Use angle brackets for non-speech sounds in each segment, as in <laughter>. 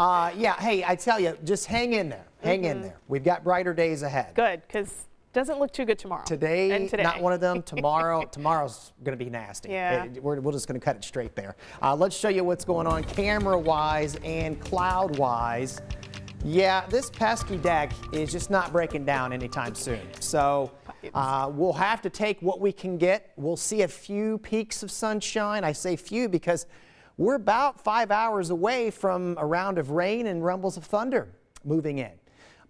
Uh, yeah, hey, I tell you, just hang in there. Hang mm -hmm. in mm-hmm. there. We've got brighter days ahead. Good, because doesn't look too good tomorrow. Today, today. not one of them. <laughs> Tomorrow, tomorrow's going to be nasty. Yeah. It, we're, we're, just going to cut it straight there. Uh, let's show you what's going on camera-wise and cloud-wise. Yeah, this pesky deck is just not breaking down anytime soon. So uh, we'll have to take what we can get. We'll see a few peaks of sunshine. I say few because we're about five hours away from a round of rain and rumbles of thunder moving in.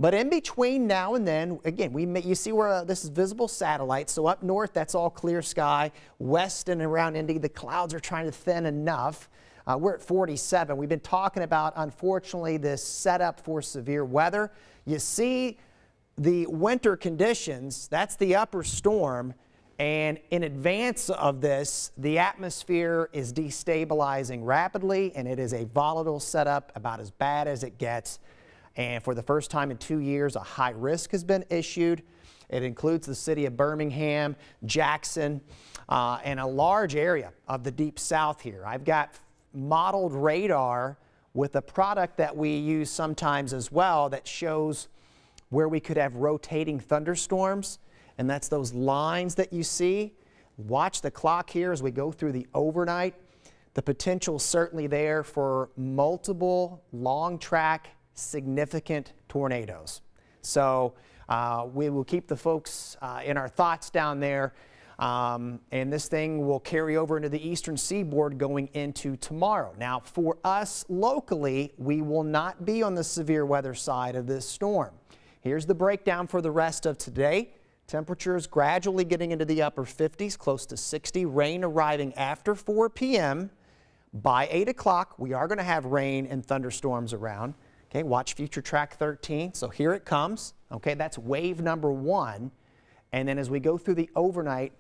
But in between now and then, again, we may, you see where uh, this is visible satellite. So up north, that's all clear sky. West and around Indy, the clouds are trying to thin enough. Uh, we're at 47. We've been talking about, unfortunately, this setup for severe weather. You see the winter conditions. That's the upper storm. And in advance of this, the atmosphere is destabilizing rapidly, and it is a volatile setup, about as bad as it gets. And for the first time in two years, a high risk has been issued. It includes the city of Birmingham, Jackson, uh, and a large area of the deep south here. I've got modeled radar with a product that we use sometimes as well that shows where we could have rotating thunderstorms and that's those lines that you see. Watch the clock here as we go through the overnight. The potential certainly there for multiple long track significant tornadoes. So uh, we will keep the folks uh, in our thoughts down there. Um, and this thing will carry over into the eastern seaboard going into tomorrow. Now, for us locally, we will not be on the severe weather side of this storm. Here's the breakdown for the rest of today. Temperatures gradually getting into the upper 50s, close to 60. Rain arriving after 4 p.m. By 8 o'clock, we are going to have rain and thunderstorms around. Okay, watch future track 13. So here it comes. Okay, that's wave number one. And then as we go through the overnight,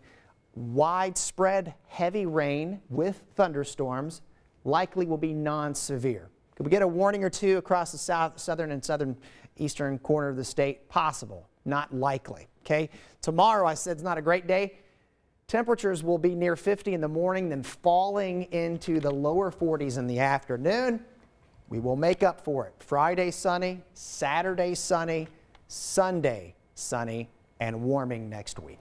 widespread heavy rain with thunderstorms likely will be non-severe. Could we get a warning or two across the south, southern and southern eastern corner of the state? Possible, not likely. Okay? Tomorrow, I said it's not a great day. Temperatures will be near 50 in the morning, then falling into the lower 40s in the afternoon. We will make up for it. Friday sunny, Saturday sunny, Sunday sunny, and warming next week.